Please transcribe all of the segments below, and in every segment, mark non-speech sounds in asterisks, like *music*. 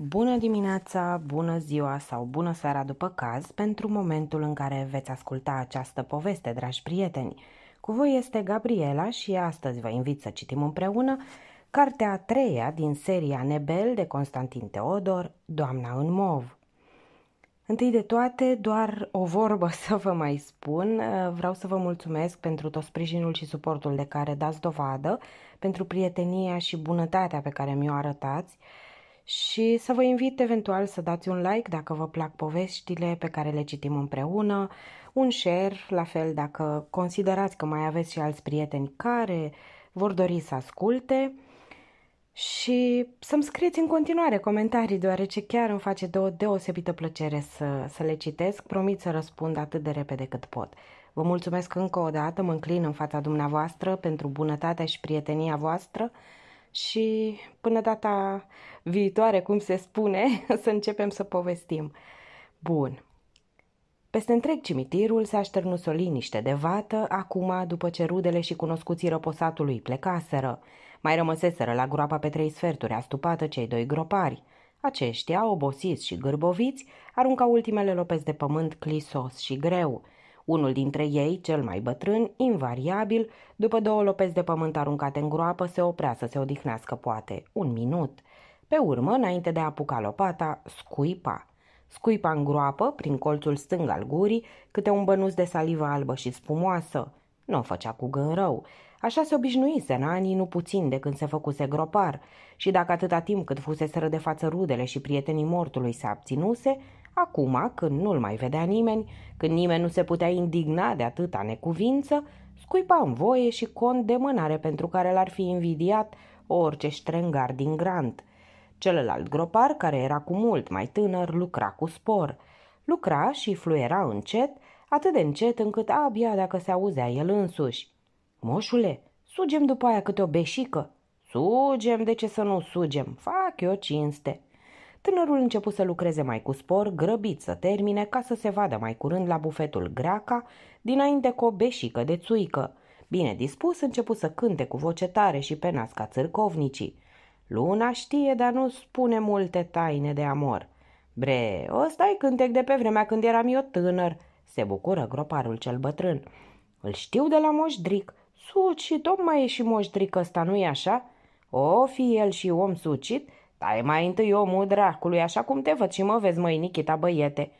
Bună dimineața, bună ziua sau bună seara după caz pentru momentul în care veți asculta această poveste, dragi prieteni. Cu voi este Gabriela și astăzi vă invit să citim împreună cartea a treia din seria Nebel de Constantin Teodor, Doamna în mov. Întâi de toate, doar o vorbă să vă mai spun. Vreau să vă mulțumesc pentru tot sprijinul și suportul de care dați dovadă, pentru prietenia și bunătatea pe care mi-o arătați și să vă invit eventual să dați un like dacă vă plac poveștile pe care le citim împreună, un share, la fel dacă considerați că mai aveți și alți prieteni care vor dori să asculte și să-mi scrieți în continuare comentarii, deoarece chiar îmi face de o deosebită plăcere să, să le citesc. Promit să răspund atât de repede cât pot. Vă mulțumesc încă o dată, mă înclin în fața dumneavoastră pentru bunătatea și prietenia voastră și până data viitoare, cum se spune, *laughs* să începem să povestim. Bun. Peste întreg cimitirul se așternus o liniște de vată, acum, după ce rudele și cunoscuții răposatului plecaseră. Mai rămăseseră la groapa pe trei sferturi astupată cei doi gropari. Aceștia, obosiți și gârboviți, aruncau ultimele lopezi de pământ clisos și greu – unul dintre ei, cel mai bătrân, invariabil, după două lopezi de pământ aruncate în groapă, se oprea să se odihnească poate, un minut. Pe urmă, înainte de a apuca lopata, scuipa. Scuipa în groapă, prin colțul stâng al gurii, câte un bănuț de salivă albă și spumoasă. Nu o făcea cu gând rău. Așa se obișnuise în anii nu puțin de când se făcuse gropar și dacă atâta timp cât fuseseră de față rudele și prietenii mortului se abținuse, Acum, când nu-l mai vedea nimeni, când nimeni nu se putea indigna de atâta necuvință, scuipa în voie și cont de mânare pentru care l-ar fi invidiat orice ștrengar din grant. Celălalt gropar, care era cu mult mai tânăr, lucra cu spor. Lucra și fluiera încet, atât de încet încât abia dacă se auzea el însuși. Moșule, sugem după aia câte o beșică. Sugem, de ce să nu sugem? Fac eu cinste. Tânărul început să lucreze mai cu spor, grăbit să termine ca să se vadă mai curând la bufetul Greaca, dinainte cu o beșică de țuică. Bine dispus, început să cânte cu voce tare și pe nasca țârcovnicii. Luna știe, dar nu spune multe taine de amor. Bre, ăsta e cântec de pe vremea când eram eu tânăr, se bucură groparul cel bătrân. Îl știu de la moșdric. Sucit, om mai e și moșdric ăsta, nu-i așa? O, fi el și om sucit, Tai mai întâi omul dracului, așa cum te văd și mă vezi, măi, Nichita, băiete.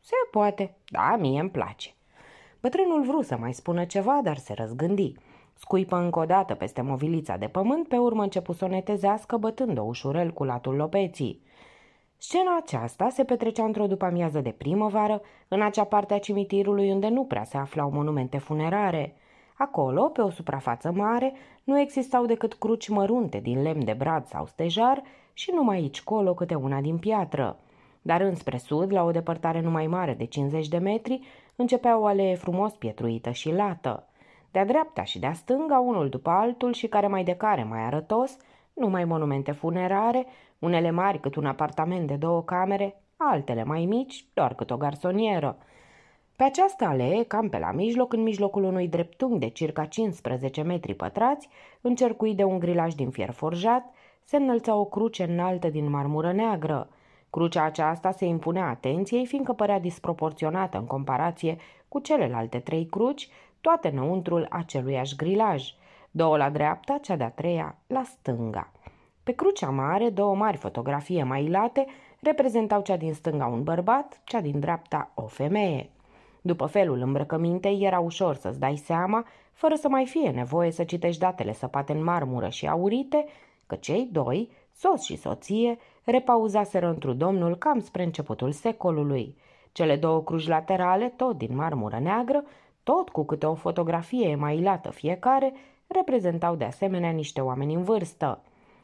Se poate, da, mie îmi place. Bătrânul vrut să mai spună ceva, dar se răzgândi. Scuipă încă o dată peste movilița de pământ, pe urmă începu să o netezească, bătând-o ușurel cu latul lopeții. Scena aceasta se petrecea într-o după-amiază de primăvară, în acea parte a cimitirului unde nu prea se aflau monumente funerare. Acolo, pe o suprafață mare, nu existau decât cruci mărunte din lemn de brad sau stejar, și numai aici colo câte una din piatră. Dar înspre sud, la o depărtare numai mare de 50 de metri, începea o alee frumos pietruită și lată. De-a dreapta și de-a stânga, unul după altul și care mai de care mai arătos, numai monumente funerare, unele mari cât un apartament de două camere, altele mai mici, doar cât o garsonieră. Pe această alee, cam pe la mijloc, în mijlocul unui dreptunghi de circa 15 metri pătrați, încercuit de un grilaj din fier forjat, se înălța o cruce înaltă din marmură neagră. Crucea aceasta se impunea atenției, fiindcă părea disproporționată în comparație cu celelalte trei cruci, toate înăuntrul aceluiași grilaj, două la dreapta, cea de-a treia la stânga. Pe crucea mare, două mari fotografii late, reprezentau cea din stânga un bărbat, cea din dreapta o femeie. După felul îmbrăcămintei, era ușor să-ți dai seama, fără să mai fie nevoie să citești datele săpate în marmură și aurite, că cei doi, soț și soție, repauzaseră întru domnul cam spre începutul secolului. Cele două cruci laterale, tot din marmură neagră, tot cu câte o fotografie emailată fiecare, reprezentau de asemenea niște oameni în vârstă.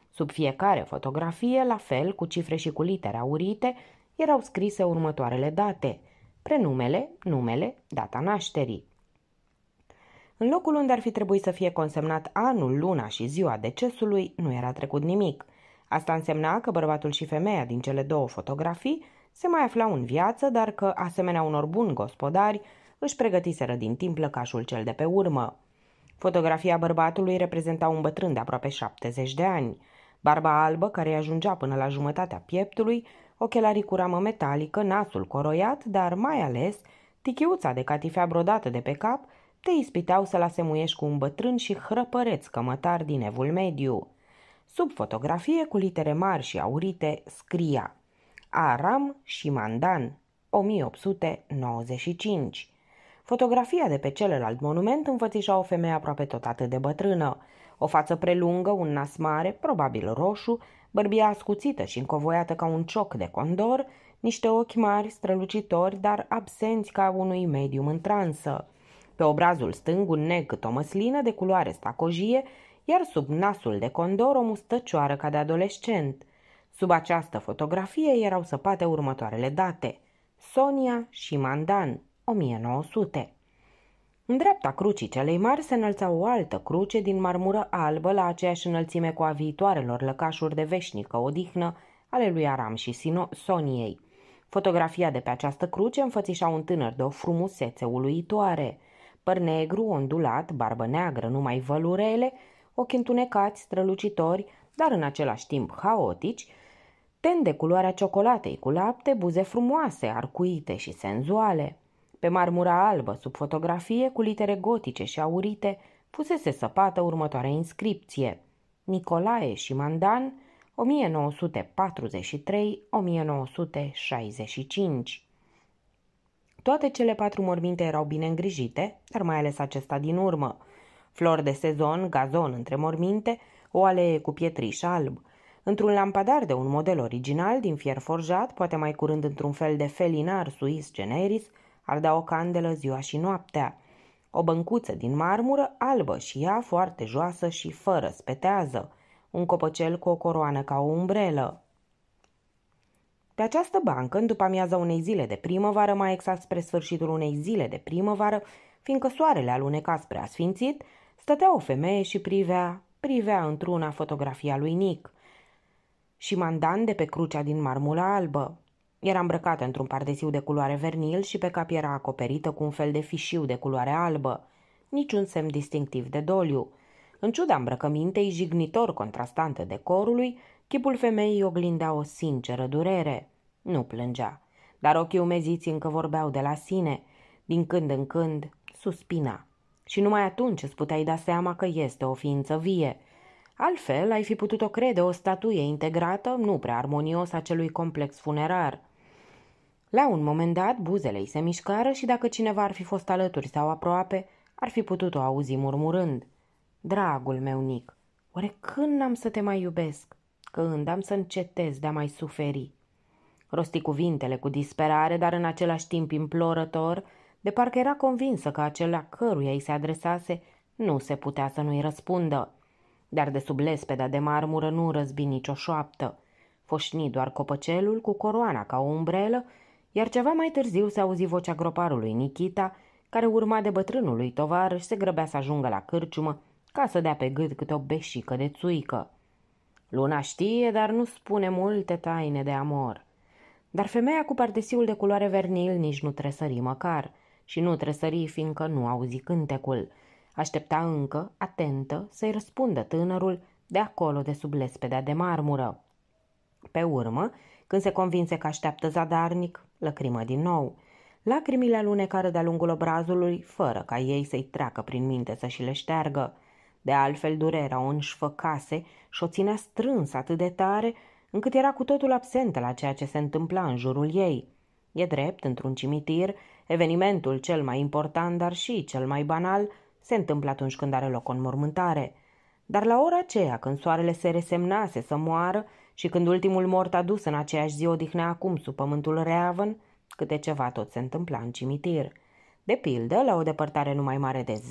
Sub fiecare fotografie, la fel, cu cifre și cu litere aurite, erau scrise următoarele date – prenumele, numele, data nașterii. În locul unde ar fi trebuit să fie consemnat anul, luna și ziua decesului, nu era trecut nimic. Asta însemna că bărbatul și femeia din cele două fotografii se mai aflau în viață, dar că, asemenea unor buni gospodari, își pregătiseră din timp lăcașul cel de pe urmă. Fotografia bărbatului reprezenta un bătrân de aproape 70 de ani. Barba albă, care îi ajungea până la jumătatea pieptului, ochelarii cu ramă metalică, nasul coroiat, dar mai ales tichiuța de catifea brodată de pe cap, te ispiteau să-l asemuiești cu un bătrân și hrăpăreț cămătar din evul mediu. Sub fotografie cu litere mari și aurite scria Aram și Mandan, 1895. Fotografia de pe celălalt monument înfățișa o femeie aproape tot atât de bătrână. O față prelungă, un nas mare, probabil roșu, bărbia ascuțită și încovoiată ca un cioc de condor, niște ochi mari, strălucitori, dar absenți ca unui medium în transă. Pe obrazul stâng un neg cât o măslină de culoare stacojie, iar sub nasul de condor o mustăcioară ca de adolescent. Sub această fotografie erau săpate următoarele date. Sonia și Mandan, 1900. În dreapta crucii celei mari se înălța o altă cruce din marmură albă la aceeași înălțime cu a viitoarelor lăcașuri de veșnică odihnă ale lui Aram și Sino Soniei. Fotografia de pe această cruce înfățișa un tânăr de o frumusețe uluitoare – Păr negru, ondulat, barbă neagră, numai vălurele, ochi întunecați, strălucitori, dar în același timp haotici, ten de culoarea ciocolatei cu lapte, buze frumoase, arcuite și senzuale. Pe marmura albă, sub fotografie, cu litere gotice și aurite, fusese săpată următoarea inscripție. Nicolae și Mandan, 1943-1965. Toate cele patru morminte erau bine îngrijite, dar mai ales acesta din urmă. Flor de sezon, gazon între morminte, o alee cu pietriș alb. Într-un lampadar de un model original, din fier forjat, poate mai curând într-un fel de felinar suis generis, ardea o candelă ziua și noaptea. O băncuță din marmură, albă și ea foarte joasă și fără spetează. Un copăcel cu o coroană ca o umbrelă. Pe această bancă, în după amiaza unei zile de primăvară, mai exact spre sfârșitul unei zile de primăvară, fiindcă soarele aluneca spre asfințit, stătea o femeie și privea, privea într-una fotografia lui Nick. Și mandan de pe crucea din marmură albă. Era îmbrăcată într-un pardesiu de culoare vernil și pe cap era acoperită cu un fel de fișiu de culoare albă. Niciun semn distinctiv de doliu. În ciuda îmbrăcămintei jignitor contrastantă decorului, Chipul femeii oglindea o sinceră durere. Nu plângea, dar ochii umeziți încă vorbeau de la sine. Din când în când suspina. Și numai atunci îți puteai da seama că este o ființă vie. Altfel, ai fi putut-o crede o statuie integrată, nu prea armonios, a celui complex funerar. La un moment dat, buzele îi se mișcară și dacă cineva ar fi fost alături sau aproape, ar fi putut-o auzi murmurând. Dragul meu, Nic, oare când am să te mai iubesc? că îndam să încetez de a mai suferi. Rosti cuvintele cu disperare, dar în același timp implorător, de parcă era convinsă că acela căruia îi se adresase nu se putea să nu-i răspundă. Dar de sub lespeda de marmură nu răzbi nicio șoaptă. Foșni doar copăcelul cu coroana ca o umbrelă, iar ceva mai târziu se auzi vocea groparului Nikita, care urma de bătrânului tovarăș se grăbea să ajungă la cârciumă ca să dea pe gât câte o beșică de țuică. Luna știe, dar nu spune multe taine de amor. Dar femeia cu pardesiul de culoare vernil nici nu tresări măcar și nu tresări fiindcă nu auzi cântecul. Aștepta încă, atentă, să-i răspundă tânărul de acolo de sub lespedea de marmură. Pe urmă, când se convinse că așteaptă zadarnic, lăcrimă din nou. Lacrimile alunecară de-a lungul obrazului, fără ca ei să-i treacă prin minte să și le șteargă. De altfel, durerea o înșfăcase și o ținea strâns atât de tare, încât era cu totul absentă la ceea ce se întâmpla în jurul ei. E drept, într-un cimitir, evenimentul cel mai important, dar și cel mai banal, se întâmplă atunci când are loc o înmormântare. Dar la ora aceea, când soarele se resemnase să moară și când ultimul mort adus în aceeași zi odihnea acum sub pământul Reaven, câte ceva tot se întâmpla în cimitir. De pildă, la o depărtare numai mare de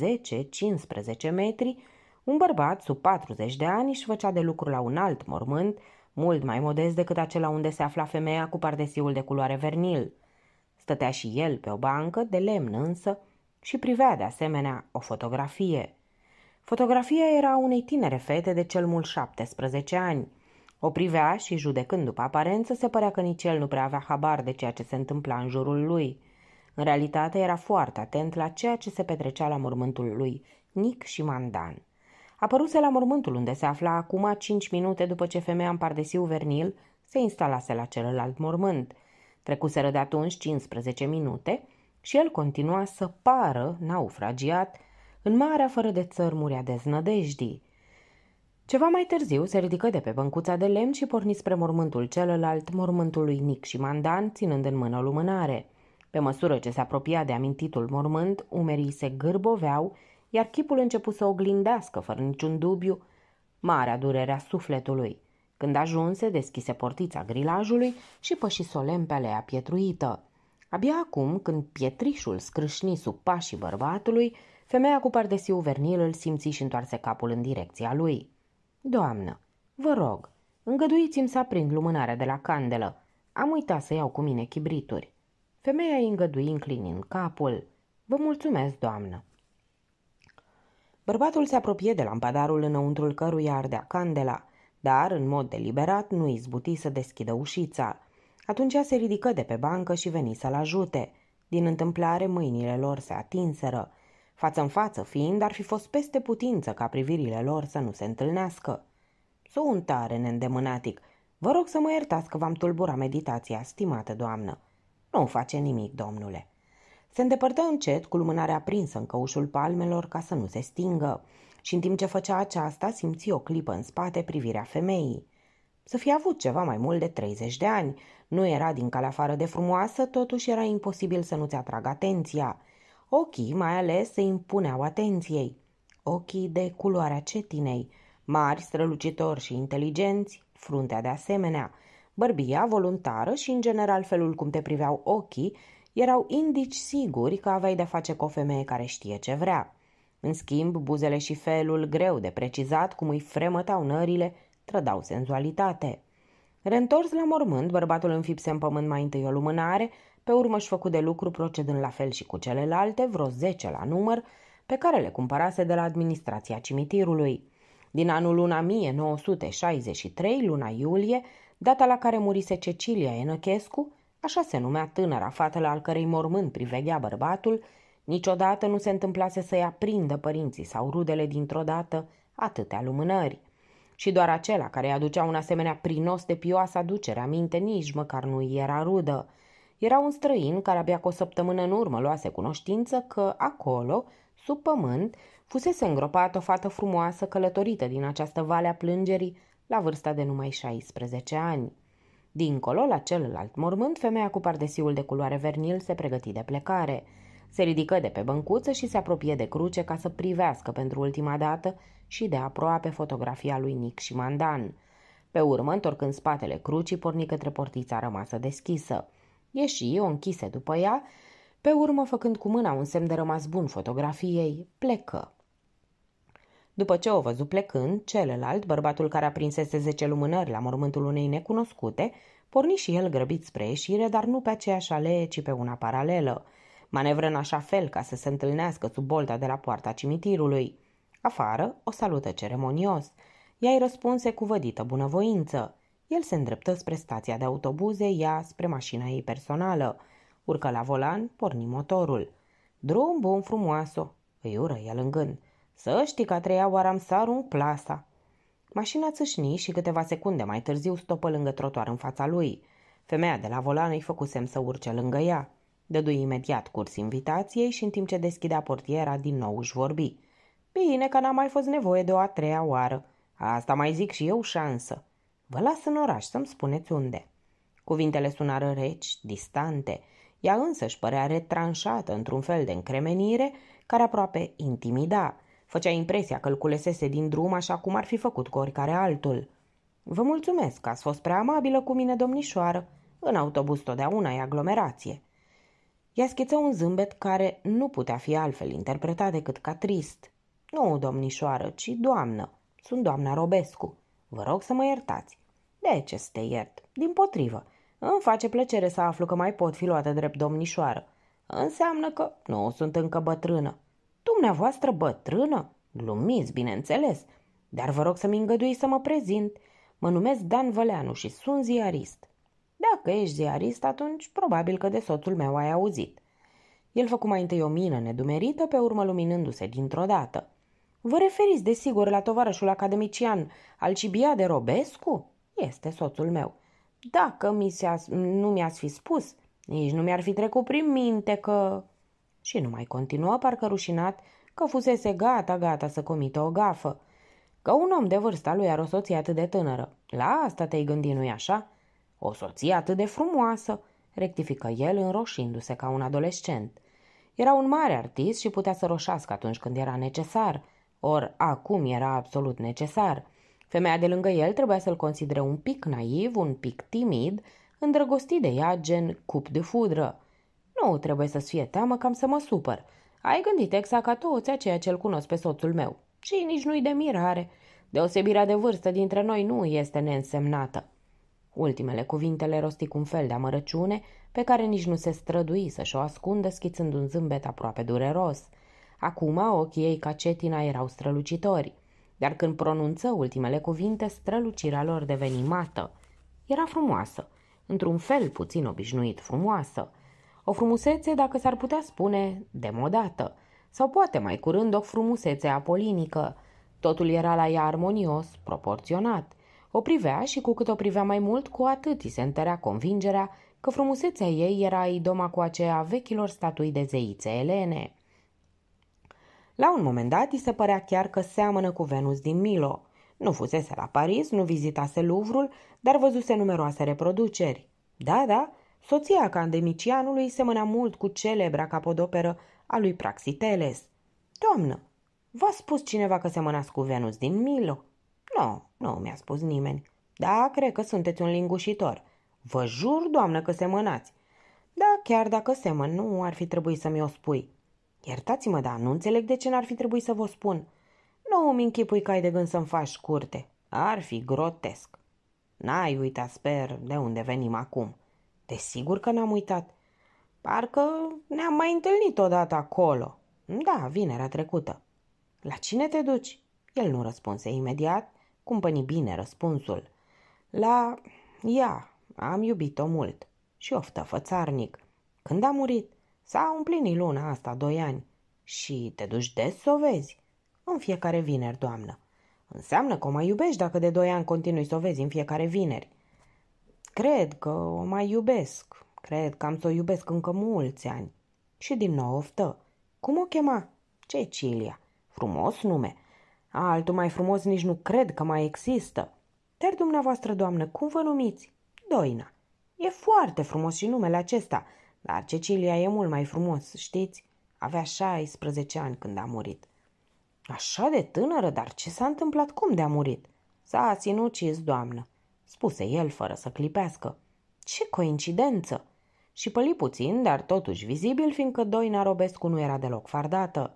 10-15 metri, un bărbat sub 40 de ani își făcea de lucru la un alt mormânt, mult mai modest decât acela unde se afla femeia cu pardesiul de culoare vernil. Stătea și el pe o bancă, de lemn însă, și privea de asemenea o fotografie. Fotografia era unei tinere fete de cel mult 17 ani. O privea și, judecând după aparență, se părea că nici el nu prea avea habar de ceea ce se întâmpla în jurul lui. În realitate era foarte atent la ceea ce se petrecea la mormântul lui Nic și Mandan. Apăruse la mormântul unde se afla acum cinci minute după ce femeia în pardesiu vernil se instalase la celălalt mormânt. Trecuseră de atunci 15 minute și el continua să pară naufragiat în marea fără de țărmurea deznădejdii. Ceva mai târziu se ridică de pe băncuța de lemn și porni spre mormântul celălalt, mormântul lui Nic și Mandan, ținând în mână o lumânare. Pe măsură ce se apropia de amintitul mormânt, umerii se gârboveau iar chipul început să oglindească, fără niciun dubiu, marea durerea sufletului. Când ajunse, deschise portița grilajului și păși solemn pe alea pietruită. Abia acum, când pietrișul scrâșni sub pașii bărbatului, femeia cu pardesiu vernil îl simți și întoarse capul în direcția lui. Doamnă, vă rog, îngăduiți-mi să aprind lumânarea de la candelă. Am uitat să iau cu mine chibrituri. Femeia îi îngădui înclinind capul. Vă mulțumesc, doamnă. Bărbatul se apropie de lampadarul înăuntrul căruia ardea candela, dar, în mod deliberat, nu izbuti să deschidă ușița. Atunci se ridică de pe bancă și veni să-l ajute. Din întâmplare, mâinile lor se atinseră. Față în față fiind, ar fi fost peste putință ca privirile lor să nu se întâlnească. Sunt tare neîndemânatic. Vă rog să mă iertați că v-am tulbura meditația, stimată doamnă. Nu face nimic, domnule. Se îndepărtă încet, cu lumânarea aprinsă în căușul palmelor ca să nu se stingă și în timp ce făcea aceasta simți o clipă în spate privirea femeii. Să fi avut ceva mai mult de 30 de ani. Nu era din calea afară de frumoasă, totuși era imposibil să nu-ți atragă atenția. Ochii, mai ales, se impuneau atenției. Ochii de culoarea cetinei, mari, strălucitori și inteligenți, fruntea de asemenea, bărbia voluntară și, în general, felul cum te priveau ochii erau indici siguri că aveai de face cu o femeie care știe ce vrea. În schimb, buzele și felul greu de precizat, cum îi fremătau nările, trădau senzualitate. Reîntors la mormânt, bărbatul înfipse în pământ mai întâi o lumânare, pe urmă își făcu de lucru procedând la fel și cu celelalte, vreo zece la număr, pe care le cumpărase de la administrația cimitirului. Din anul luna 1963, luna iulie, data la care murise Cecilia Enăchescu, Așa se numea tânăra fată la al cărei mormânt priveghea bărbatul, niciodată nu se întâmplase să-i aprindă părinții sau rudele dintr-o dată atâtea lumânări. Și doar acela care îi aducea un asemenea prinos de pioasă aducere aminte nici măcar nu era rudă. Era un străin care abia cu o săptămână în urmă luase cunoștință că acolo, sub pământ, fusese îngropată o fată frumoasă călătorită din această vale a plângerii la vârsta de numai 16 ani. Dincolo, la celălalt mormânt, femeia cu pardesiul de culoare vernil se pregăti de plecare. Se ridică de pe băncuță și se apropie de cruce ca să privească pentru ultima dată și de aproape fotografia lui Nic și Mandan. Pe urmă, întorcând spatele crucii, porni către portița rămasă deschisă. Ieși, o închise după ea, pe urmă, făcând cu mâna un semn de rămas bun fotografiei, plecă. După ce o văzu plecând, celălalt, bărbatul care aprinsese zece lumânări la mormântul unei necunoscute, porni și el grăbit spre ieșire, dar nu pe aceeași alee, ci pe una paralelă. Manevră în așa fel ca să se întâlnească sub bolta de la poarta cimitirului. Afară o salută ceremonios. Ea îi răspunse cu vădită bunăvoință. El se îndreptă spre stația de autobuze, ea spre mașina ei personală. Urcă la volan, porni motorul. Drum bun frumoasă, îi ură el în gând. Să știi că a treia oară am să arunc plasa. Mașina țâșni și câteva secunde mai târziu stopă lângă trotuar în fața lui. Femeia de la volan îi făcusem să urce lângă ea. Dădui imediat curs invitației și în timp ce deschidea portiera din nou își vorbi. Bine că n-a mai fost nevoie de o a treia oară. Asta mai zic și eu șansă. Vă las în oraș să-mi spuneți unde. Cuvintele sunară reci, distante. Ea însă își părea retranșată într-un fel de încremenire care aproape intimida. Făcea impresia că îl culesese din drum așa cum ar fi făcut cu oricare altul. Vă mulțumesc că ați fost prea amabilă cu mine, domnișoară. În autobuz totdeauna e aglomerație. Ea schiță un zâmbet care nu putea fi altfel interpretat decât ca trist. Nu, domnișoară, ci doamnă. Sunt doamna Robescu. Vă rog să mă iertați. De ce să te iert? Din potrivă. Îmi face plăcere să aflu că mai pot fi luată drept domnișoară. Înseamnă că nu sunt încă bătrână. Dumneavoastră bătrână? Glumiți, bineînțeles, dar vă rog să-mi îngădui să mă prezint. Mă numesc Dan Văleanu și sunt ziarist. Dacă ești ziarist, atunci probabil că de soțul meu ai auzit. El făcu mai întâi o mină nedumerită, pe urmă luminându-se dintr-o dată. Vă referiți, desigur, la tovarășul academician Alcibia de Robescu? Este soțul meu. Dacă mi nu mi-ați fi spus, nici nu mi-ar fi trecut prin minte că... Și nu mai continuă, parcă rușinat, că fusese gata, gata să comită o gafă. Că un om de vârsta lui are o soție atât de tânără. La asta te-ai gândit, nu-i așa? O soție atât de frumoasă, rectifică el înroșindu-se ca un adolescent. Era un mare artist și putea să roșească atunci când era necesar, or acum era absolut necesar. Femeia de lângă el trebuia să-l considere un pic naiv, un pic timid, îndrăgostit de ea gen cup de fudră. Nu trebuie să-ți fie teamă cam să mă supăr. Ai gândit exact ca toți aceia ce-l cunosc pe soțul meu. Și nici nu-i de mirare. Deosebirea de vârstă dintre noi nu este neînsemnată. Ultimele cuvinte le rosti cu un fel de amărăciune pe care nici nu se strădui să-și o ascundă schițând un zâmbet aproape dureros. Acum ochii ei ca cetina erau strălucitori, dar când pronunță ultimele cuvinte, strălucirea lor deveni mată. Era frumoasă, într-un fel puțin obișnuit frumoasă, o frumusețe, dacă s-ar putea spune, demodată, sau poate mai curând o frumusețe apolinică. Totul era la ea armonios, proporționat. O privea și cu cât o privea mai mult, cu atât îi se întărea convingerea că frumusețea ei era idoma cu aceea vechilor statui de zeițe elene. La un moment dat, îi se părea chiar că seamănă cu Venus din Milo. Nu fusese la Paris, nu vizitase Louvre-ul, dar văzuse numeroase reproduceri. Da, da, Soția candemicianului semăna mult cu celebra capodoperă a lui Praxiteles. Doamnă, v-a spus cineva că semănați cu Venus din Milo? Nu, no, nu mi-a spus nimeni. Da, cred că sunteți un lingușitor. Vă jur, doamnă, că semănați. Da, chiar dacă semăn, nu ar fi trebuit să-mi o spui. Iertați-mă, dar nu înțeleg de ce n-ar fi trebuit să vă spun. Nu îmi închipui că ai de gând să-mi faci curte. Ar fi grotesc. N-ai uitat, sper, de unde venim acum. Desigur că n-am uitat. Parcă ne-am mai întâlnit odată acolo. Da, vinerea trecută. La cine te duci? El nu răspunse imediat, cumpăni bine răspunsul. La ea, am iubit-o mult și oftă fățarnic. Când a murit, s-a împlinit luna asta doi ani și te duci des să o vezi. În fiecare vineri, doamnă. Înseamnă că o mai iubești dacă de doi ani continui să o vezi în fiecare vineri. Cred că o mai iubesc. Cred că am să o iubesc încă mulți ani. Și din nou oftă. Cum o chema? Cecilia. Frumos nume. Altul mai frumos nici nu cred că mai există. Dar dumneavoastră, doamnă, cum vă numiți? Doina. E foarte frumos și numele acesta, dar Cecilia e mult mai frumos, știți? Avea 16 ani când a murit. Așa de tânără, dar ce s-a întâmplat? Cum de a murit? S-a sinucis, doamnă spuse el fără să clipească. Ce coincidență! Și păli puțin, dar totuși vizibil, fiindcă Doina Robescu nu era deloc fardată.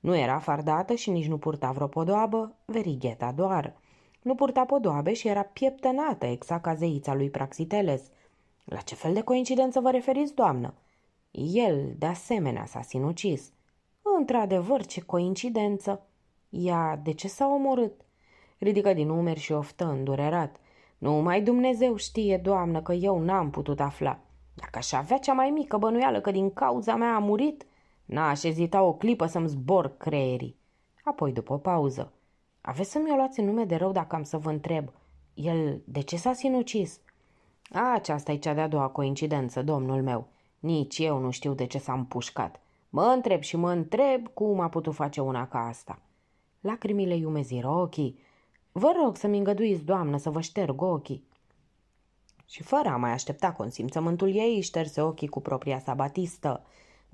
Nu era fardată și nici nu purta vreo podoabă, verigheta doar. Nu purta podoabe și era pieptănată, exact ca zeița lui Praxiteles. La ce fel de coincidență vă referiți, doamnă? El, de asemenea, s-a sinucis. Într-adevăr, ce coincidență! Ea, de ce s-a omorât? Ridică din umeri și oftă, îndurerat. Numai Dumnezeu știe, doamnă, că eu n-am putut afla. Dacă aș avea cea mai mică bănuială că din cauza mea a murit, n-aș ezita o clipă să-mi zbor creierii. Apoi, după o pauză, aveți să-mi o luați în nume de rău dacă am să vă întreb. El de ce s-a sinucis? A, aceasta e cea de-a doua coincidență, domnul meu. Nici eu nu știu de ce s-a împușcat. Mă întreb și mă întreb cum a putut face una ca asta. Lacrimile iumeziră ochii, Vă rog să-mi îngăduiți, doamnă, să vă șterg ochii. Și fără a mai aștepta consimțământul ei, șterse ochii cu propria sa batistă.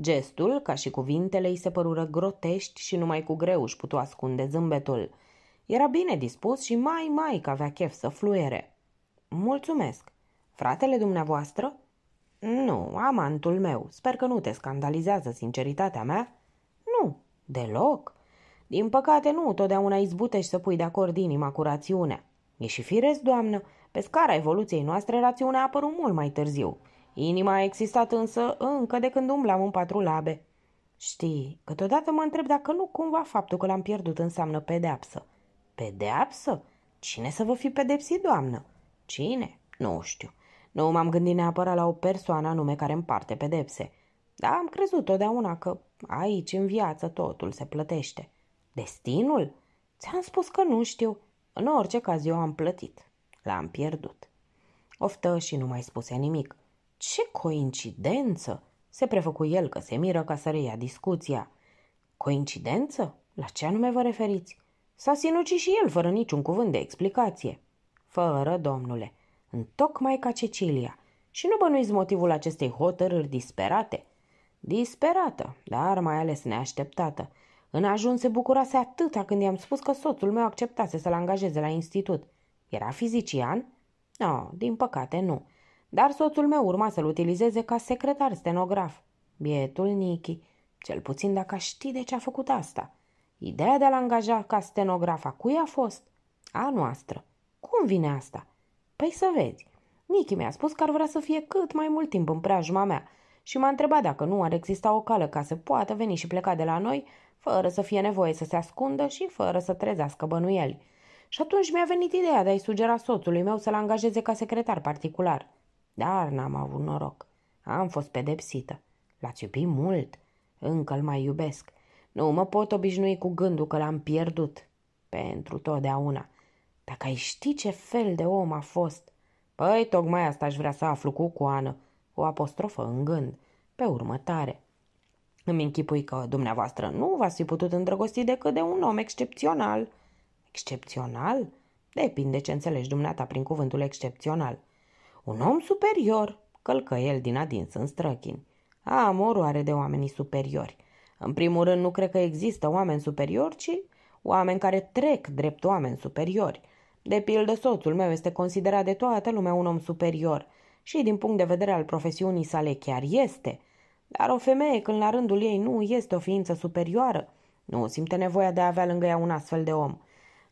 Gestul, ca și cuvintele, îi se părură grotești și numai cu greu își putu ascunde zâmbetul. Era bine dispus și mai, mai că avea chef să fluiere. Mulțumesc. Fratele dumneavoastră? Nu, amantul meu. Sper că nu te scandalizează sinceritatea mea. Nu, deloc. Din păcate nu, totdeauna izbutești să pui de acord inima cu rațiunea. E și firesc, doamnă, pe scara evoluției noastre rațiunea a apărut mult mai târziu. Inima a existat însă încă de când umblam în patru labe. Știi, câteodată mă întreb dacă nu cumva faptul că l-am pierdut înseamnă pedeapsă. Pedeapsă? Cine să vă fi pedepsit, doamnă? Cine? Nu știu. Nu m-am gândit neapărat la o persoană anume care împarte pedepse. Dar am crezut totdeauna că aici, în viață, totul se plătește. Destinul? Ți-am spus că nu știu. În orice caz eu am plătit. L-am pierdut. Oftă și nu mai spuse nimic. Ce coincidență! Se prefăcu el că se miră ca să reia discuția. Coincidență? La ce anume vă referiți? S-a sinucis și el fără niciun cuvânt de explicație. Fără, domnule, întocmai ca Cecilia. Și nu bănuiți motivul acestei hotărâri disperate. Disperată, dar mai ales neașteptată. În ajuns se bucurase atâta când i-am spus că soțul meu acceptase să-l angajeze la institut. Era fizician? No, din păcate nu. Dar soțul meu urma să-l utilizeze ca secretar stenograf. Bietul Nichi, cel puțin dacă aș ști de ce a făcut asta. Ideea de a-l angaja ca stenograf a cui a fost? A noastră. Cum vine asta? Păi să vezi. Nichi mi-a spus că ar vrea să fie cât mai mult timp în preajma mea și m-a întrebat dacă nu ar exista o cală ca să poată veni și pleca de la noi fără să fie nevoie să se ascundă și fără să trezească bănuieli. Și atunci mi-a venit ideea de a-i sugera soțului meu să-l angajeze ca secretar particular. Dar n-am avut noroc. Am fost pedepsită. L-ați iubit mult. Încă îl mai iubesc. Nu mă pot obișnui cu gândul că l-am pierdut. Pentru totdeauna. Dacă ai ști ce fel de om a fost. Păi, tocmai asta aș vrea să aflu cu coană. O apostrofă în gând. Pe următare. Îmi închipui că dumneavoastră nu v-ați fi putut îndrăgosti decât de un om excepțional. Excepțional? Depinde ce înțelegi dumneata prin cuvântul excepțional. Un om superior, călcă el din adins în străchin. A, oroare de oamenii superiori. În primul rând, nu cred că există oameni superiori, ci oameni care trec drept oameni superiori. De pildă, soțul meu este considerat de toată lumea un om superior și din punct de vedere al profesiunii sale chiar este – dar o femeie, când la rândul ei nu este o ființă superioară, nu simte nevoia de a avea lângă ea un astfel de om.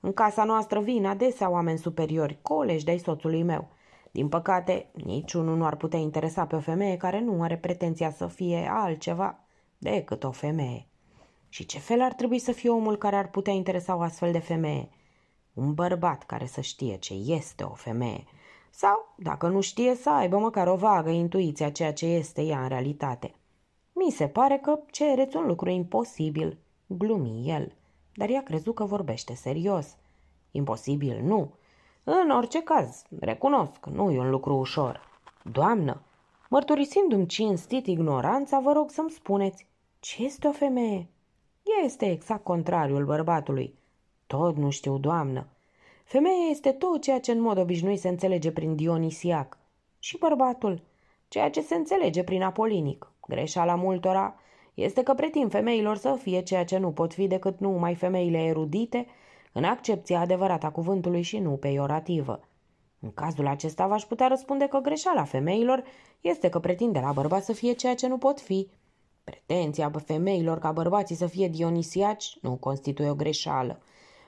În casa noastră vin adesea oameni superiori, colegi de-ai soțului meu. Din păcate, niciunul nu ar putea interesa pe o femeie care nu are pretenția să fie altceva decât o femeie. Și ce fel ar trebui să fie omul care ar putea interesa o astfel de femeie? Un bărbat care să știe ce este o femeie. Sau, dacă nu știe, să aibă măcar o vagă intuiție a ceea ce este ea în realitate – mi se pare că cereți un lucru imposibil, glumi el, dar ea crezut că vorbește serios. Imposibil nu. În orice caz, recunosc, nu e un lucru ușor. Doamnă, mărturisindu-mi cinstit ignoranța, vă rog să-mi spuneți, ce este o femeie? Este exact contrariul bărbatului. Tot nu știu, doamnă. Femeia este tot ceea ce în mod obișnuit se înțelege prin Dionisiac. Și bărbatul, ceea ce se înțelege prin Apolinic. Greșeala multora este că pretin femeilor să fie ceea ce nu pot fi decât numai femeile erudite, în accepția adevărată a cuvântului și nu peiorativă. În cazul acesta v-aș putea răspunde că greșeala femeilor este că pretinde la bărbat să fie ceea ce nu pot fi. Pretenția femeilor ca bărbații să fie dionisiaci nu constituie o greșeală.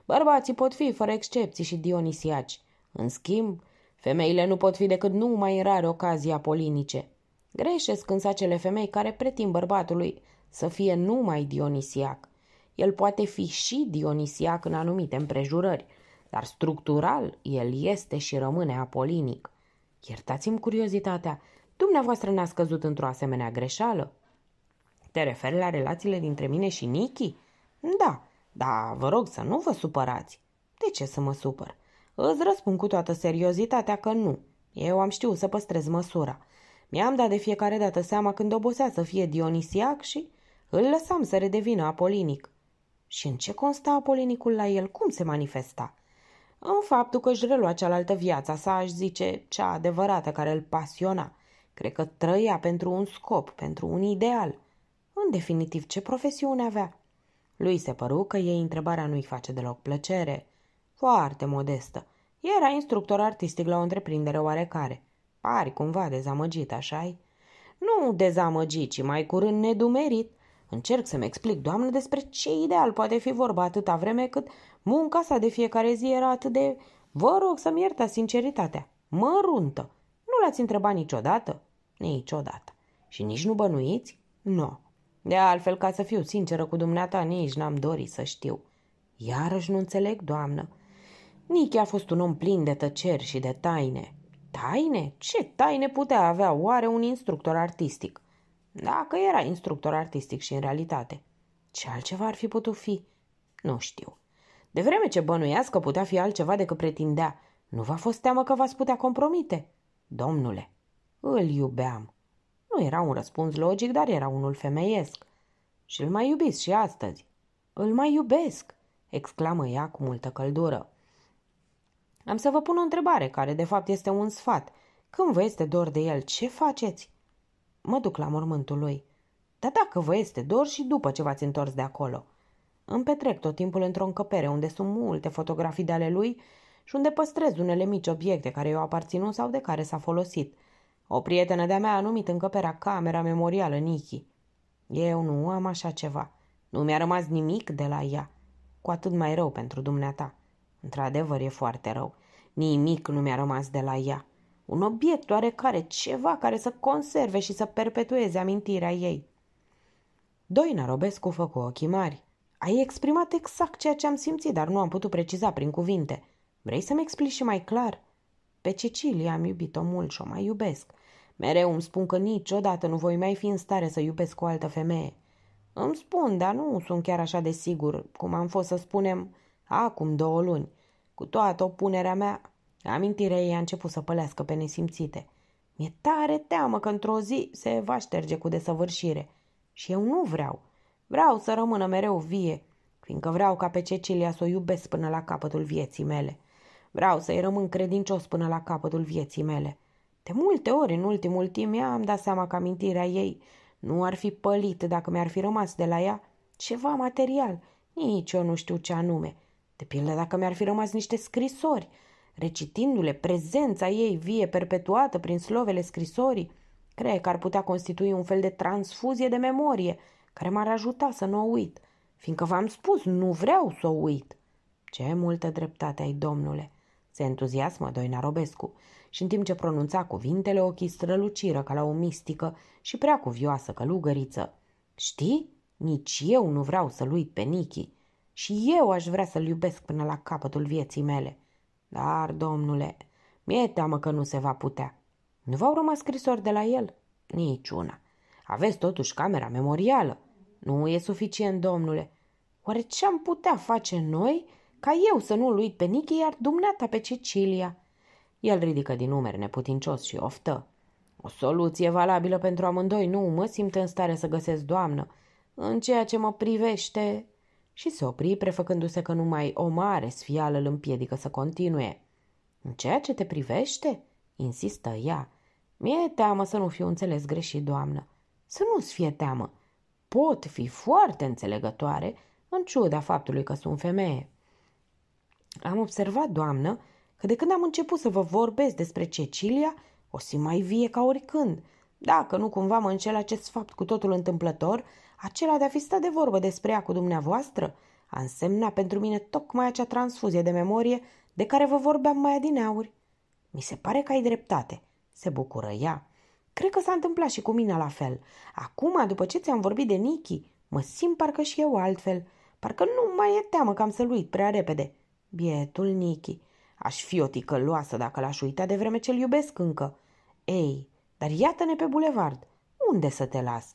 Bărbații pot fi fără excepții și dionisiaci. În schimb, femeile nu pot fi decât numai în rare ocazii apolinice. Greșesc însă acele femei care pretind bărbatului să fie numai dionisiac. El poate fi și dionisiac în anumite împrejurări, dar structural el este și rămâne apolinic. Iertați-mi curiozitatea, dumneavoastră n a scăzut într-o asemenea greșeală? Te referi la relațiile dintre mine și Nichi? Da, dar vă rog să nu vă supărați. De ce să mă supăr? Îți răspund cu toată seriozitatea că nu. Eu am știut să păstrez măsura. Mi-am dat de fiecare dată seama când obosea să fie Dionisiac și îl lăsam să redevină apolinic. Și în ce consta apolinicul la el? Cum se manifesta? În faptul că își relua cealaltă viața sa, aș zice, cea adevărată care îl pasiona. Cred că trăia pentru un scop, pentru un ideal. În definitiv, ce profesiune avea? Lui se păru că ei întrebarea nu-i face deloc plăcere. Foarte modestă. Era instructor artistic la o întreprindere oarecare. Pari cumva dezamăgit, așa Nu dezamăgit, ci mai curând nedumerit. Încerc să-mi explic, doamnă, despre ce ideal poate fi vorba atâta vreme cât munca sa de fiecare zi era atât de... Vă rog să-mi ierta sinceritatea. Măruntă. Nu l-ați întrebat niciodată? Niciodată. Și nici nu bănuiți? Nu. No. De altfel, ca să fiu sinceră cu dumneata, nici n-am dorit să știu. Iarăși nu înțeleg, doamnă. Nichi a fost un om plin de tăceri și de taine. Taine? Ce taine putea avea oare un instructor artistic? Dacă era instructor artistic și în realitate. Ce altceva ar fi putut fi? Nu știu. De vreme ce bănuiască putea fi altceva decât pretindea, nu v-a fost teamă că v-ați putea compromite? Domnule, îl iubeam. Nu era un răspuns logic, dar era unul femeiesc. Și îl mai iubiți și astăzi. Îl mai iubesc, exclamă ea cu multă căldură. Am să vă pun o întrebare, care de fapt este un sfat. Când vă este dor de el, ce faceți? Mă duc la mormântul lui. Dar dacă vă este dor și după ce v-ați întors de acolo. Îmi petrec tot timpul într-o încăpere unde sunt multe fotografii de ale lui și unde păstrez unele mici obiecte care i-au aparținut sau de care s-a folosit. O prietenă de-a mea a numit încăperea camera memorială Nichi. Eu nu am așa ceva. Nu mi-a rămas nimic de la ea. Cu atât mai rău pentru dumneata. Într-adevăr, e foarte rău. Nimic nu mi-a rămas de la ea. Un obiect oarecare, ceva care să conserve și să perpetueze amintirea ei. Doina Robescu făcu ochii mari. Ai exprimat exact ceea ce am simțit, dar nu am putut preciza prin cuvinte. Vrei să-mi explici și mai clar? Pe Cecilia am iubit-o mult și o mai iubesc. Mereu îmi spun că niciodată nu voi mai fi în stare să iubesc o altă femeie. Îmi spun, dar nu sunt chiar așa de sigur, cum am fost să spunem, acum două luni, cu toată opunerea mea. Amintirea ei a început să pălească pe nesimțite. Mi-e tare teamă că într-o zi se va șterge cu desăvârșire. Și eu nu vreau. Vreau să rămână mereu vie, fiindcă vreau ca pe Cecilia să o iubesc până la capătul vieții mele. Vreau să-i rămân credincios până la capătul vieții mele. De multe ori în ultimul timp mi-am dat seama că amintirea ei nu ar fi pălit dacă mi-ar fi rămas de la ea ceva material, nici eu nu știu ce anume, de pildă dacă mi-ar fi rămas niște scrisori, recitindu-le prezența ei vie perpetuată prin slovele scrisorii, cred că ar putea constitui un fel de transfuzie de memorie care m-ar ajuta să nu o uit, fiindcă v-am spus, nu vreau să o uit. Ce multă dreptate ai, domnule!" se entuziasmă Doina Robescu și în timp ce pronunța cuvintele, ochii străluciră ca la o mistică și prea cuvioasă călugăriță. Știi? Nici eu nu vreau să-l uit pe Nichi. Și eu aș vrea să-l iubesc până la capătul vieții mele. Dar, domnule, mi-e teamă că nu se va putea. Nu v-au rămas scrisori de la el? Niciuna. Aveți totuși camera memorială. Nu e suficient, domnule. Oare ce am putea face noi ca eu să nu-l uit pe Nichi, iar dumneata pe Cecilia? El ridică din umeri neputincios și oftă. O soluție valabilă pentru amândoi nu mă simt în stare să găsesc, doamnă. În ceea ce mă privește, și se opri prefăcându-se că numai o mare sfială îl împiedică să continue. În ceea ce te privește?" insistă ea. Mie e teamă să nu fiu înțeles greșit, doamnă. Să nu-ți fie teamă. Pot fi foarte înțelegătoare, în ciuda faptului că sunt femeie. Am observat, doamnă, că de când am început să vă vorbesc despre Cecilia, o simt mai vie ca oricând. Dacă nu cumva mă înșel acest fapt cu totul întâmplător, acela de a fi stat de vorbă despre ea cu dumneavoastră a însemnat pentru mine tocmai acea transfuzie de memorie de care vă vorbeam mai adineauri. Mi se pare că ai dreptate, se bucură ea. Cred că s-a întâmplat și cu mine la fel. Acum, după ce ți-am vorbit de Nichi, mă simt parcă și eu altfel. Parcă nu mai e teamă că am să-l uit prea repede. Bietul Nichi. Aș fi o ticăloasă dacă l-aș uita de vreme ce-l iubesc încă. Ei, dar iată-ne pe bulevard. Unde să te las?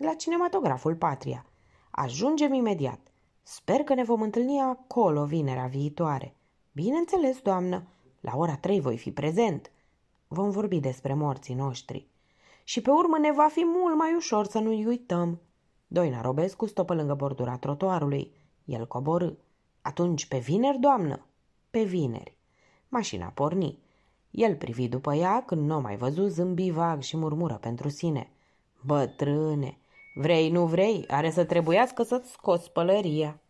la cinematograful Patria. Ajungem imediat. Sper că ne vom întâlni acolo vinerea viitoare. Bineînțeles, doamnă, la ora trei voi fi prezent. Vom vorbi despre morții noștri. Și pe urmă ne va fi mult mai ușor să nu-i uităm. Doina Robescu stopă lângă bordura trotuarului. El coborâ. Atunci pe vineri, doamnă? Pe vineri. Mașina porni. El privi după ea când nu o mai văzut zâmbi vag și murmură pentru sine. Bătrâne, Vrei, nu vrei, are să trebuiască să-ți scoți pălăria.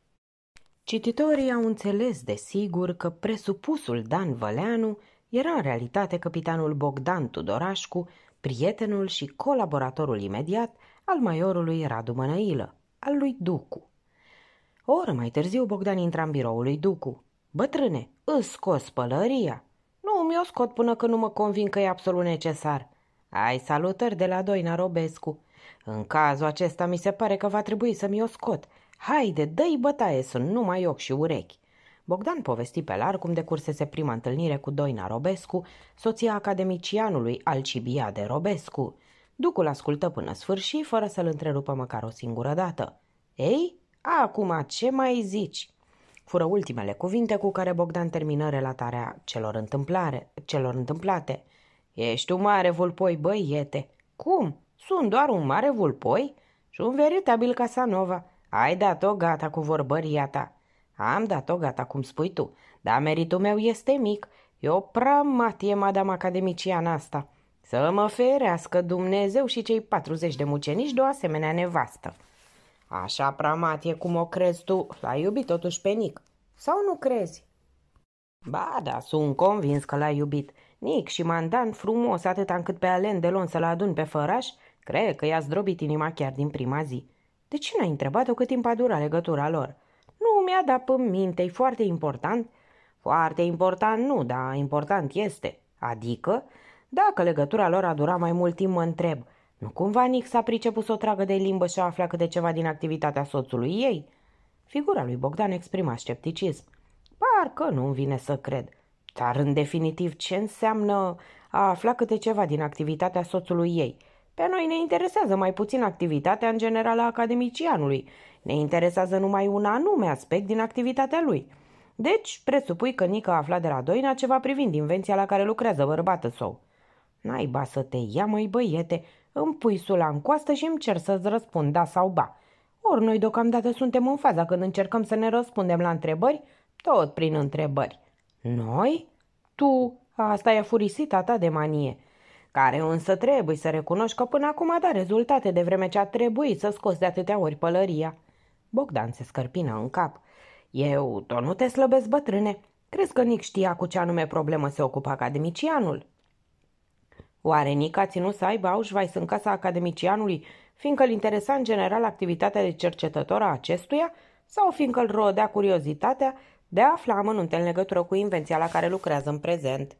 Cititorii au înțeles de sigur că presupusul Dan Văleanu era în realitate capitanul Bogdan Tudorașcu, prietenul și colaboratorul imediat al maiorului Radu Mănăilă, al lui Ducu. O oră mai târziu Bogdan intra în biroul lui Ducu. Bătrâne, îți scos pălăria. Nu mi-o scot până când nu mă convin că e absolut necesar. Ai salutări de la Doina Robescu. În cazul acesta mi se pare că va trebui să-mi o scot. Haide, dă-i bătaie, sunt numai ochi și urechi. Bogdan povesti pe larg cum decursese prima întâlnire cu Doina Robescu, soția academicianului Alcibia de Robescu. Ducul ascultă până sfârșit, fără să-l întrerupă măcar o singură dată. Ei, acum ce mai zici?" fură ultimele cuvinte cu care Bogdan termină relatarea celor, întâmplare, celor întâmplate. Ești un mare vulpoi, băiete! Cum? Sunt doar un mare vulpoi și un veritabil Casanova. Ai dat-o gata cu vorbăria ta. Am dat-o gata, cum spui tu, dar meritul meu este mic. E o pramatie, madam academiciana asta. Să mă ferească Dumnezeu și cei 40 de mucenici de o asemenea nevastă. Așa, pramatie, cum o crezi tu, l ai iubit totuși pe Nic. Sau nu crezi? Ba, da, sunt convins că l ai iubit. Nic și Mandan frumos atâta încât pe Alen Delon să-l adun pe făraș Cred că i-a zdrobit inima chiar din prima zi. De ce n-ai întrebat-o cât timp a durat legătura lor? Nu mi-a dat pe minte, e foarte important. Foarte important nu, dar important este. Adică, dacă legătura lor a durat mai mult timp, mă întreb, nu cumva Nix s-a priceput să o tragă de limbă și a aflat câte ceva din activitatea soțului ei? Figura lui Bogdan exprima scepticism. Parcă nu-mi vine să cred. Dar, în definitiv, ce înseamnă a afla câte ceva din activitatea soțului ei – pe noi ne interesează mai puțin activitatea în general a academicianului. Ne interesează numai un anume aspect din activitatea lui. Deci, presupui că Nică a aflat de la Doina ceva privind invenția la care lucrează bărbată său. Naiba să te ia, măi băiete, îmi pui sula în coastă și îmi cer să-ți răspund da sau ba. Ori noi deocamdată suntem în faza când încercăm să ne răspundem la întrebări, tot prin întrebări. Noi? Tu, asta e furisita ta de manie care însă trebuie să recunoști că până acum a dat rezultate de vreme ce a trebuit să scoți de atâtea ori pălăria. Bogdan se scărpină în cap. Eu tot nu te slăbesc, bătrâne. Crezi că Nic știa cu ce anume problemă se ocupa academicianul? Oare Nic a ținut să aibă Auschwitz în casa academicianului, fiindcă îl interesa în general activitatea de cercetător a acestuia, sau fiindcă îl rodea curiozitatea de a afla amănunte în legătură cu invenția la care lucrează în prezent?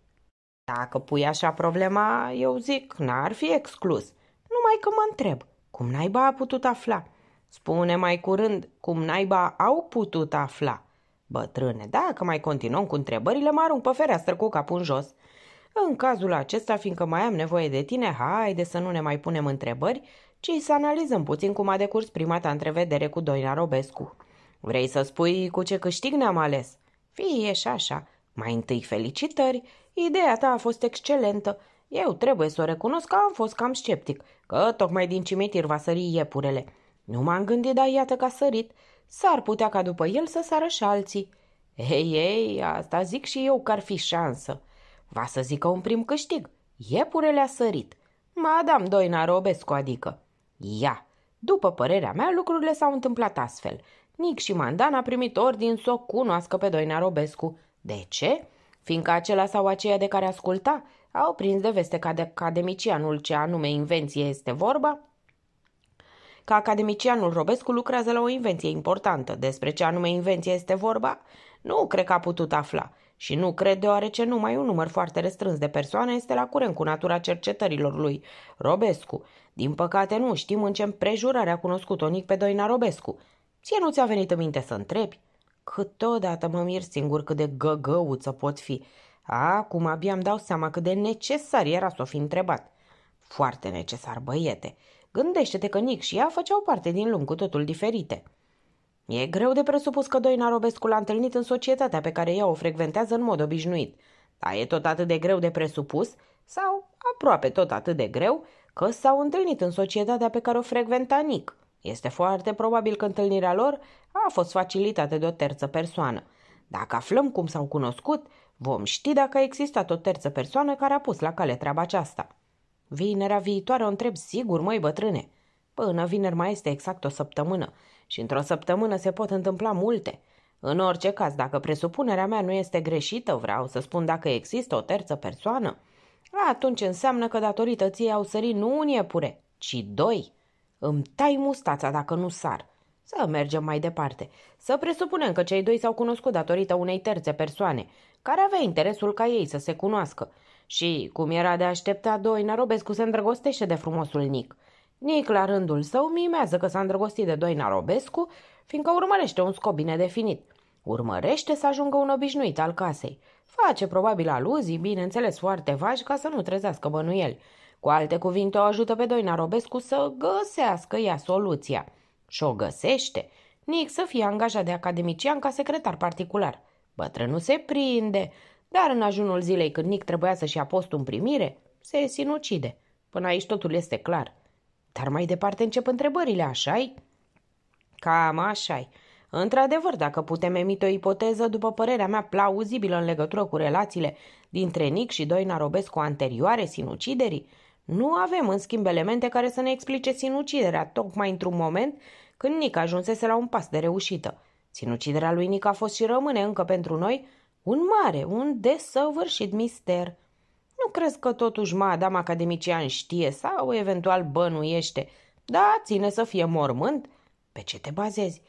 Dacă pui așa problema, eu zic, n-ar fi exclus. Numai că mă întreb, cum naiba a putut afla? Spune mai curând, cum naiba au putut afla? Bătrâne, dacă mai continuăm cu întrebările, mă arunc pe fereastră cu capul în jos. În cazul acesta, fiindcă mai am nevoie de tine, haide să nu ne mai punem întrebări, ci să analizăm puțin cum a decurs prima ta întrevedere cu Doina Robescu. Vrei să spui cu ce câștig ne-am ales? Fie și așa. Mai întâi felicitări, Ideea ta a fost excelentă. Eu trebuie să o recunosc că am fost cam sceptic, că tocmai din cimitir va sări iepurele. Nu m-am gândit, dar iată că a sărit. S-ar putea ca după el să sară și alții. Ei, ei, asta zic și eu că ar fi șansă. Va să zică un prim câștig. Iepurele a sărit. Madame Doina Robescu, adică. Ia, după părerea mea, lucrurile s-au întâmplat astfel. Nic și Mandan a primit ordin să o cunoască pe Doina Robescu. De ce? fiindcă acela sau aceea de care asculta au prins de veste că de academicianul ce anume invenție este vorba, că academicianul Robescu lucrează la o invenție importantă. Despre ce anume invenție este vorba, nu cred că a putut afla. Și nu cred deoarece numai un număr foarte restrâns de persoane este la curent cu natura cercetărilor lui Robescu. Din păcate nu știm în ce împrejurare a cunoscut-o Nic pe Doina Robescu. Ție nu ți-a venit în minte să întrebi? Câteodată mă mir singur cât de găgăuță pot fi. Acum abia îmi dau seama cât de necesar era să o fi întrebat. Foarte necesar, băiete. Gândește-te că Nic și ea făceau parte din lumi cu totul diferite. E greu de presupus că Doina Robescu l-a întâlnit în societatea pe care ea o frecventează în mod obișnuit. Dar e tot atât de greu de presupus, sau aproape tot atât de greu, că s-au întâlnit în societatea pe care o frecventa Nic. Este foarte probabil că întâlnirea lor a fost facilitată de o terță persoană. Dacă aflăm cum s-au cunoscut, vom ști dacă a existat o terță persoană care a pus la cale treaba aceasta. Vinerea viitoare o întreb sigur, măi bătrâne. Până vineri mai este exact o săptămână și într-o săptămână se pot întâmpla multe. În orice caz, dacă presupunerea mea nu este greșită, vreau să spun dacă există o terță persoană, atunci înseamnă că datorită ție au sărit nu un iepure, ci doi. Îmi tai mustața dacă nu sar. Să mergem mai departe. Să presupunem că cei doi s-au cunoscut datorită unei terțe persoane, care avea interesul ca ei să se cunoască. Și, cum era de așteptat, Doina Robescu se îndrăgostește de frumosul Nic. Nic, la rândul său, mimează că s-a îndrăgostit de Doina Robescu, fiindcă urmărește un scop bine definit. Urmărește să ajungă un obișnuit al casei. Face probabil aluzii, bineînțeles foarte vagi, ca să nu trezească bănuieli. Cu alte cuvinte, o ajută pe Doina Robescu să găsească ea soluția. Și o găsește. Nic să fie angajat de academician ca secretar particular. Bătrânul se prinde, dar în ajunul zilei când Nic trebuia să-și ia postul în primire, se sinucide. Până aici totul este clar. Dar mai departe încep întrebările, așa-i? Cam așa-i. Într-adevăr, dacă putem emite o ipoteză, după părerea mea plauzibilă în legătură cu relațiile dintre Nic și Doina Robescu anterioare sinuciderii, nu avem, în schimb, elemente care să ne explice sinuciderea, tocmai într-un moment când Nic ajunsese la un pas de reușită. Sinuciderea lui Nic a fost și rămâne încă pentru noi un mare, un desăvârșit mister. Nu crezi că totuși madame academician știe sau eventual bănuiește? Da, ține să fie mormânt? Pe ce te bazezi?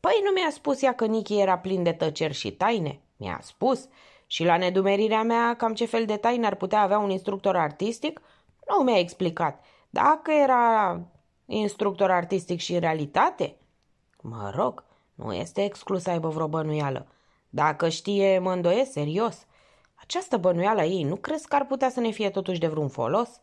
Păi nu mi-a spus ea că Nichi era plin de tăceri și taine? Mi-a spus. Și la nedumerirea mea, cam ce fel de taine ar putea avea un instructor artistic, nu mi-a explicat. Dacă era instructor artistic și în realitate? Mă rog, nu este exclus să aibă vreo bănuială. Dacă știe, mă îndoiesc serios. Această bănuială ei nu crezi că ar putea să ne fie totuși de vreun folos?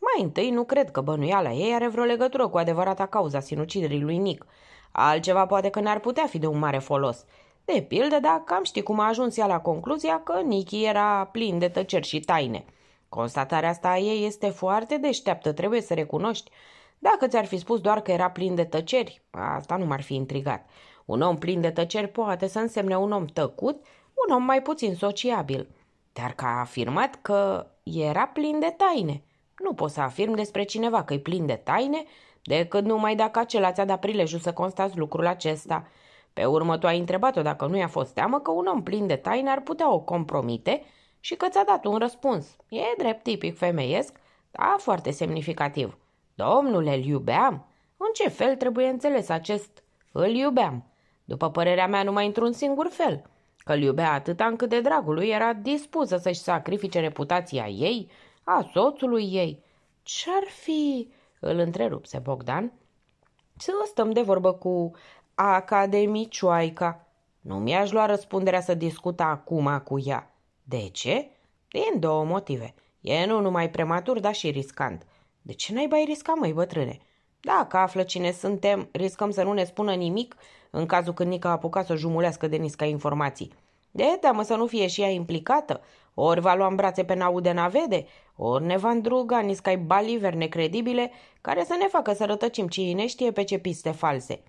Mai întâi, nu cred că bănuiala ei are vreo legătură cu adevărata cauza sinuciderii lui Nick. Altceva poate că n ar putea fi de un mare folos. De pildă, dacă am ști cum a ajuns ea la concluzia că Nicky era plin de tăceri și taine – Constatarea asta a ei este foarte deșteaptă, trebuie să recunoști. Dacă ți-ar fi spus doar că era plin de tăceri, asta nu m-ar fi intrigat. Un om plin de tăceri poate să însemne un om tăcut, un om mai puțin sociabil. Dar că a afirmat că era plin de taine. Nu poți să afirm despre cineva că e plin de taine, decât numai dacă acela ți-a dat prilejul să constați lucrul acesta. Pe urmă tu ai întrebat-o dacă nu i-a fost teamă că un om plin de taine ar putea o compromite și că ți-a dat un răspuns. E drept tipic femeiesc, dar foarte semnificativ. Domnule, îl iubeam? În ce fel trebuie înțeles acest îl iubeam? După părerea mea, numai într-un singur fel. Că îl iubea atâta încât de dragul lui era dispusă să-și sacrifice reputația ei, a soțului ei. Ce-ar fi... îl întrerupse Bogdan. Să stăm de vorbă cu academicioaica. Nu mi-aș lua răspunderea să discut acum cu ea. De ce? Din două motive. E nu numai prematur, dar și riscant. De ce n-ai bai risca, măi, bătrâne? Dacă află cine suntem, riscăm să nu ne spună nimic în cazul când Nica a apucat să jumulească de nisca informații. De teamă să nu fie și ea implicată, ori va lua în brațe pe naude navede, ori ne va îndruga niscai baliver necredibile care să ne facă să rătăcim cine știe pe ce piste false.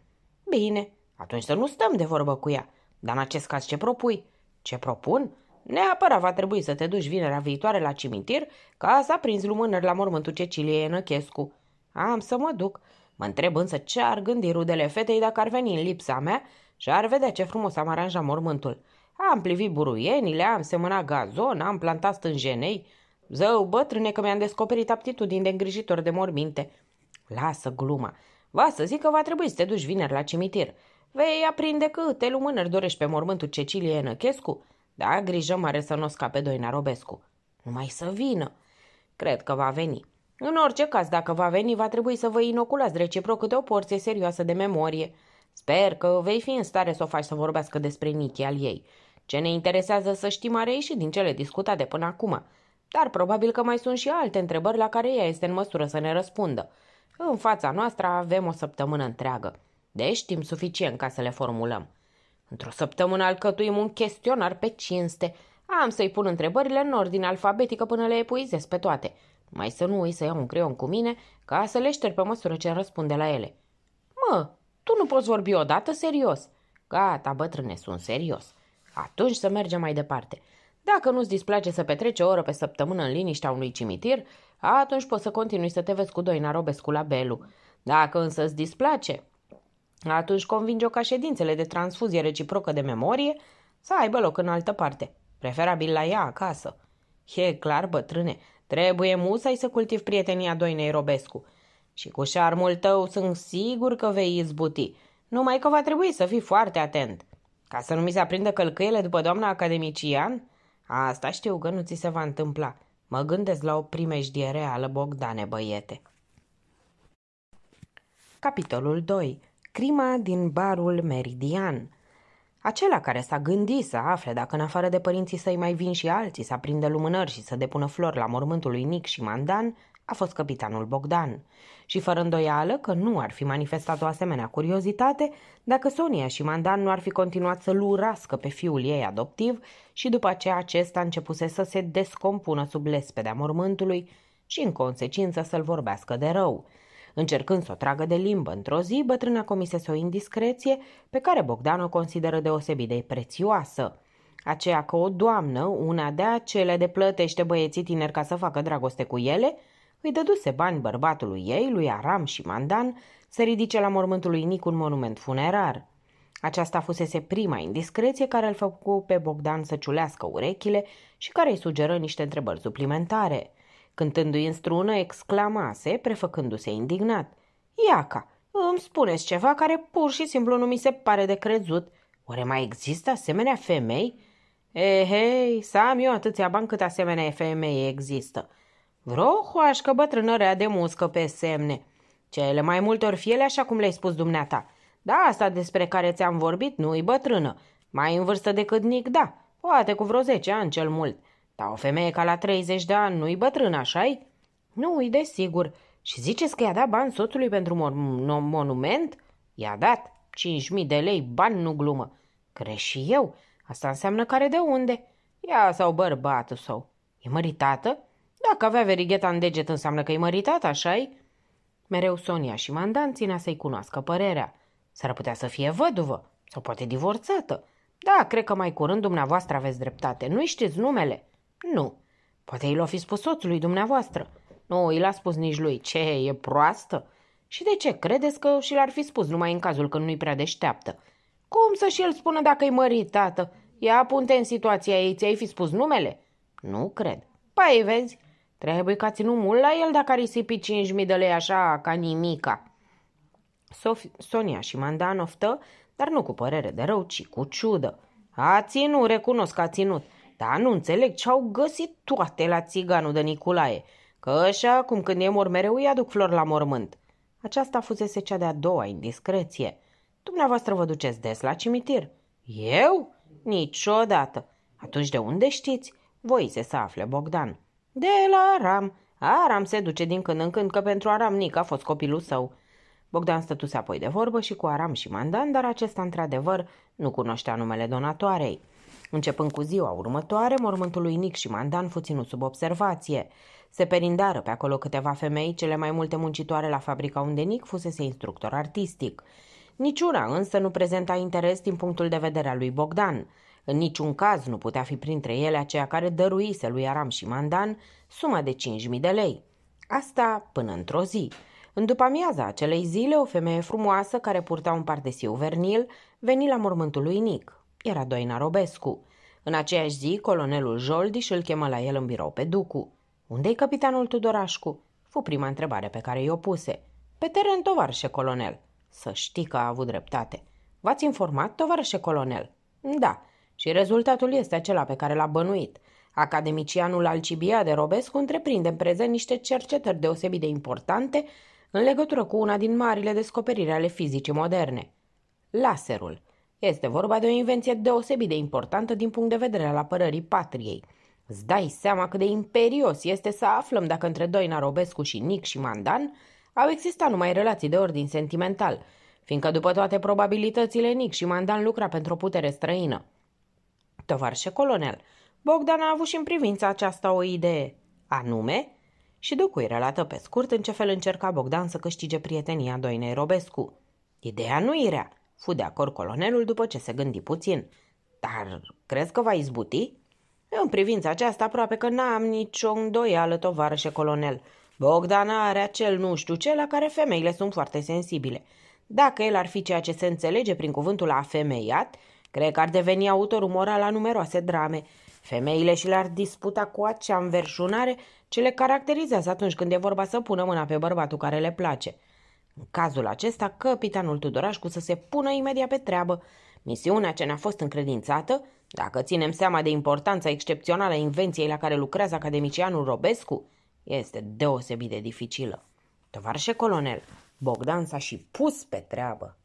Bine, atunci să nu stăm de vorbă cu ea. Dar în acest caz ce propui? Ce propun? Neapărat va trebui să te duci vinerea viitoare la cimitir ca să aprinzi lumânări la mormântul Ceciliei Năchescu. Am să mă duc. Mă întreb însă ce ar gândi rudele fetei dacă ar veni în lipsa mea și ar vedea ce frumos am aranjat mormântul. Am plivit buruienile, am semănat gazon, am plantat stânjenei. Zău, bătrâne, că mi-am descoperit aptitudini de îngrijitor de morminte. Lasă gluma. Va să zic că va trebui să te duci vineri la cimitir. Vei aprinde câte lumânări dorești pe mormântul Cecilie Năchescu?" Da, grijă mare să nu scape Doina Robescu. Numai să vină. Cred că va veni. În orice caz, dacă va veni, va trebui să vă inoculați reciproc câte o porție serioasă de memorie. Sper că vei fi în stare să o faci să vorbească despre Nichi al ei. Ce ne interesează să știm are și din cele discutate până acum. Dar probabil că mai sunt și alte întrebări la care ea este în măsură să ne răspundă. În fața noastră avem o săptămână întreagă. Deci timp suficient ca să le formulăm. Într-o săptămână alcătuim un chestionar pe cinste. Am să-i pun întrebările în ordine alfabetică până le epuizez pe toate. Mai să nu uit să iau un creion cu mine ca să le șterg pe măsură ce răspunde la ele. Mă, tu nu poți vorbi odată serios. Gata, bătrâne, sunt serios. Atunci să mergem mai departe. Dacă nu-ți displace să petreci o oră pe săptămână în liniștea unui cimitir, atunci poți să continui să te vezi cu doi Robescu la Belu. Dacă însă îți displace, atunci convinge-o ca ședințele de transfuzie reciprocă de memorie să aibă loc în altă parte, preferabil la ea acasă. E clar, bătrâne, trebuie musai să cultivi prietenia Doinei Robescu. Și cu șarmul tău sunt sigur că vei izbuti, numai că va trebui să fii foarte atent. Ca să nu mi se aprindă călcâiele după doamna academician? Asta știu că nu ți se va întâmpla. Mă gândesc la o primejdie reală, Bogdane, băiete. Capitolul 2 crima din barul Meridian. Acela care s-a gândit să afle dacă în afară de părinții săi mai vin și alții să aprinde lumânări și să depună flori la mormântul lui Nic și Mandan, a fost capitanul Bogdan. Și fără îndoială că nu ar fi manifestat o asemenea curiozitate dacă Sonia și Mandan nu ar fi continuat să-l urască pe fiul ei adoptiv și după aceea acesta începuse să se descompună sub lespedea mormântului și în consecință să-l vorbească de rău – Încercând să o tragă de limbă într-o zi, bătrâna comisese o indiscreție pe care Bogdan o consideră deosebit de prețioasă. Aceea că o doamnă, una de acele de plătește băieții tineri ca să facă dragoste cu ele, îi dăduse bani bărbatului ei, lui Aram și Mandan, să ridice la mormântul lui Nic un monument funerar. Aceasta fusese prima indiscreție care îl făcu pe Bogdan să ciulească urechile și care îi sugeră niște întrebări suplimentare – Cântându-i în strună, exclamase, prefăcându-se indignat. Iaca, îmi spuneți ceva care pur și simplu nu mi se pare de crezut. Oare mai există asemenea femei? Ehei, eh, să am eu atâția bani cât asemenea femei există. Vreo hoașcă bătrână rea de muscă pe semne. Cele mai multe ori fiele așa cum le-ai spus dumneata. Da, asta despre care ți-am vorbit nu-i bătrână. Mai în vârstă decât Nic, da. Poate cu vreo zece ani cel mult. Dar o femeie ca la 30 de ani nu-i bătrână, așa-i? Nu-i, desigur. Și ziceți că i-a dat bani soțului pentru un monument? I-a dat 5.000 de lei, bani nu glumă. Cred și eu. Asta înseamnă care de unde. Ea sau bărbatul sau. E măritată? Dacă avea verigheta în deget, înseamnă că e măritată, așa-i? Mereu Sonia și Mandan ținea să-i cunoască părerea. S-ar putea să fie văduvă sau poate divorțată. Da, cred că mai curând dumneavoastră aveți dreptate. Nu știți numele. Nu. Poate i l-a fi spus soțului dumneavoastră. Nu, i l-a spus nici lui. Ce, e proastă? Și de ce credeți că și l-ar fi spus numai în cazul când nu-i prea deșteaptă? Cum să și el spună dacă-i mărit, tată? Ia punte în situația ei, ți-ai fi spus numele? Nu cred. Păi, vezi, trebuie ca ținut mult la el dacă ar risipi 5.000 de lei așa ca nimica. Sof- Sonia și Mandan oftă, dar nu cu părere de rău, ci cu ciudă. A ținut, recunosc că a ținut. Dar nu înțeleg ce au găsit toate la țiganul de Niculae, că așa cum când e mor mereu îi aduc flori la mormânt. Aceasta fusese cea de-a doua indiscreție. Dumneavoastră vă duceți des la cimitir? Eu? Niciodată. Atunci de unde știți? Voi se să afle Bogdan. De la Aram. Aram se duce din când în când, că pentru Aram Nic a fost copilul său. Bogdan stătuse apoi de vorbă și cu Aram și Mandan, dar acesta, într-adevăr, nu cunoștea numele donatoarei. Începând cu ziua următoare, mormântul lui Nic și Mandan fu ținut sub observație. Se perindară pe acolo câteva femei, cele mai multe muncitoare la fabrica unde Nic fusese instructor artistic. Niciuna însă nu prezenta interes din punctul de vedere al lui Bogdan. În niciun caz nu putea fi printre ele aceea care dăruise lui Aram și Mandan suma de 5.000 de lei. Asta până într-o zi. În după amiaza acelei zile, o femeie frumoasă care purta un pardesiu vernil veni la mormântul lui Nic. Era Doina Robescu. În aceeași zi, colonelul Joldiș îl chemă la el în birou pe Ducu. Unde-i capitanul Tudorașcu? Fu prima întrebare pe care i-o puse. Pe teren, tovarășe colonel. Să știi că a avut dreptate. V-ați informat, tovarășe colonel? Da, și rezultatul este acela pe care l-a bănuit. Academicianul Alcibia de Robescu întreprinde în prezent niște cercetări deosebit de importante în legătură cu una din marile descoperiri ale fizicii moderne. Laserul. Este vorba de o invenție deosebit de importantă din punct de vedere al apărării patriei. Îți dai seama cât de imperios este să aflăm dacă între Doina Robescu și Nic și Mandan au existat numai relații de ordin sentimental, fiindcă după toate probabilitățile Nic și Mandan lucra pentru o putere străină. Tovarșe colonel, Bogdan a avut și în privința aceasta o idee, anume, și Ducui relată pe scurt în ce fel încerca Bogdan să câștige prietenia Doinei Robescu. Ideea nu era fu de acord colonelul după ce se gândi puțin. Dar crezi că va izbuti? În privința aceasta aproape că n-am nicio îndoială, tovarășe colonel. Bogdan are acel nu știu ce la care femeile sunt foarte sensibile. Dacă el ar fi ceea ce se înțelege prin cuvântul afemeiat, cred că ar deveni autorul moral la numeroase drame. Femeile și le-ar disputa cu acea înverșunare ce le caracterizează atunci când e vorba să pună mâna pe bărbatul care le place – în cazul acesta, capitanul Tudorașcu să se pună imediat pe treabă. Misiunea ce ne-a fost încredințată, dacă ținem seama de importanța excepțională a invenției la care lucrează academicianul Robescu, este deosebit de dificilă. Tovarșe colonel, Bogdan s-a și pus pe treabă.